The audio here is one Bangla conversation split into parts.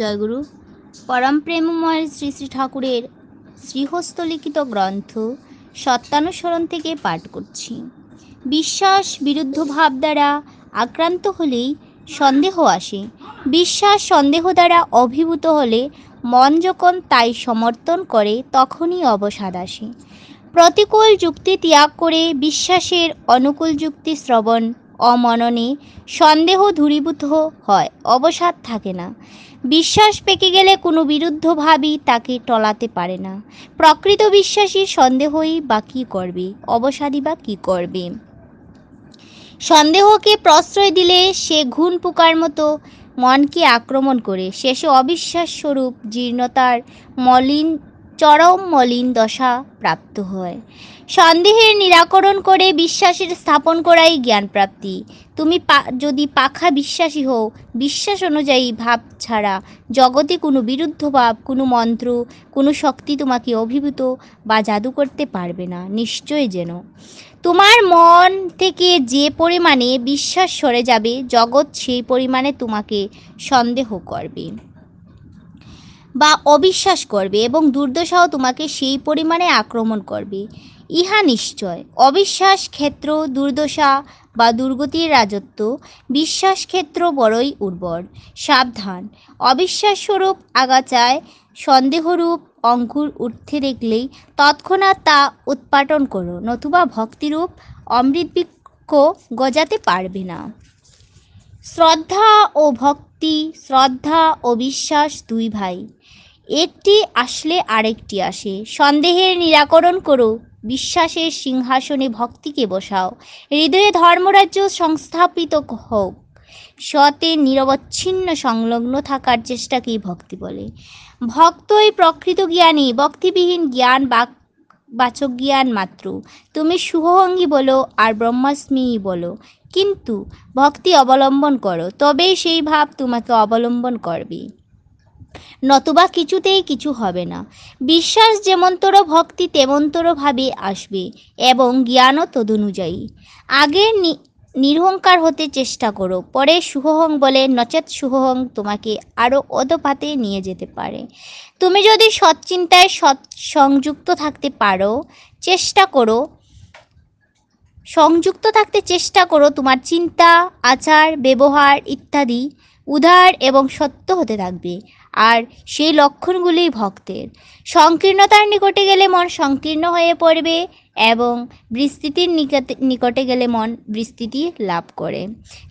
জয়গুরু পরম প্রেমময় শ্রী শ্রী ঠাকুরের শ্রীহস্তলিখিত গ্রন্থ সত্যানুসরণ থেকে পাঠ করছি বিশ্বাস বিরুদ্ধ ভাব দ্বারা আক্রান্ত হলেই সন্দেহ আসে বিশ্বাস সন্দেহ দ্বারা অভিভূত হলে মন যখন তাই সমর্থন করে তখনই অবসাদ আসে প্রতিকূল যুক্তি ত্যাগ করে বিশ্বাসের অনুকূল যুক্তি শ্রবণ অমননে সন্দেহ দূরীভূত হয় অবসাদ থাকে না বিশ্বাস পেকে গেলে কোনো বিরুদ্ধভাবই তাকে টলাতে পারে না প্রকৃত বিশ্বাসী সন্দেহই বা কী করবে অবসাদী বা কী করবে সন্দেহকে প্রশ্রয় দিলে সে ঘুণ পোকার মতো মনকে আক্রমণ করে শেষে অবিশ্বাসস্বরূপ জীর্ণতার মলিন চরম মলিন দশা প্রাপ্ত হয় সন্দেহের নিরাকরণ করে বিশ্বাসের স্থাপন করাই জ্ঞান প্রাপ্তি তুমি যদি পাখা বিশ্বাসী হও বিশ্বাস অনুযায়ী ভাব ছাড়া জগতে কোনো বিরুদ্ধ ভাব কোনো মন্ত্র কোনো শক্তি তোমাকে অভিভূত বা জাদু করতে পারবে না নিশ্চয় যেন তোমার মন থেকে যে পরিমাণে বিশ্বাস সরে যাবে জগৎ সেই পরিমাণে তোমাকে সন্দেহ করবে বা অবিশ্বাস করবে এবং দুর্দশাও তোমাকে সেই পরিমাণে আক্রমণ করবে ইহা নিশ্চয় অবিশ্বাস ক্ষেত্র দুর্দশা বা দুর্গতির রাজত্ব বিশ্বাস ক্ষেত্র বড়ই উর্বর সাবধান অবিশ্বাসস্বরূপ আগাচায় সন্দেহরূপ অঙ্কুর উঠতে দেখলেই তৎক্ষণাৎ তা উৎপাটন করো নতুবা ভক্তিরূপ অমৃতবৃক্ষ গজাতে পারবে না শ্রদ্ধা ও ভক্তি শ্রদ্ধা ও বিশ্বাস দুই ভাই একটি আসলে আরেকটি আসে সন্দেহের নিরাকরণ করো বিশ্বাসের সিংহাসনে ভক্তিকে বসাও হৃদয়ে ধর্মরাজ্য সংস্থাপিত হোক সতে নিরবচ্ছিন্ন সংলগ্ন থাকার চেষ্টাকেই ভক্তি বলে ভক্তই প্রকৃত জ্ঞানী ভক্তিবিহীন জ্ঞান বাক্য বাচক জ্ঞান মাত্র তুমি শুভঙ্গী বলো আর ব্রহ্মাস্মী বলো কিন্তু ভক্তি অবলম্বন করো তবেই সেই ভাব তোমাকে অবলম্বন করবে নতুবা কিছুতেই কিছু হবে না বিশ্বাস যেমনতর ভক্তি তেমন্তরভাবে আসবে এবং জ্ঞানও তদনুযায়ী আগের নিরহংকার হতে চেষ্টা করো পরে শুভহং বলে নচেত শুভহং তোমাকে আরও অধপাতে নিয়ে যেতে পারে তুমি যদি সৎচিন্তায় সৎ সংযুক্ত থাকতে পারো চেষ্টা করো সংযুক্ত থাকতে চেষ্টা করো তোমার চিন্তা আচার ব্যবহার ইত্যাদি উদার এবং সত্য হতে থাকবে আর সেই লক্ষণগুলি ভক্তের সংকীর্ণতার নিকটে গেলে মন সংকীর্ণ হয়ে পড়বে এবং বিস্তৃতির নিকটে গেলে মন বিস্তৃতি লাভ করে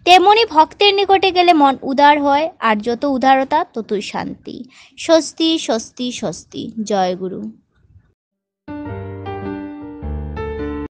তেমনি ভক্তের নিকটে গেলে মন উদার হয় আর যত উদারতা ততই শান্তি স্বস্তি স্বস্তি স্বস্তি জয় গুরু